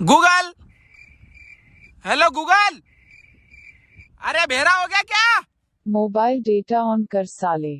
Google hello Google अरे भेरा हो गया क्या मोबाइल डेटा ऑन कर साले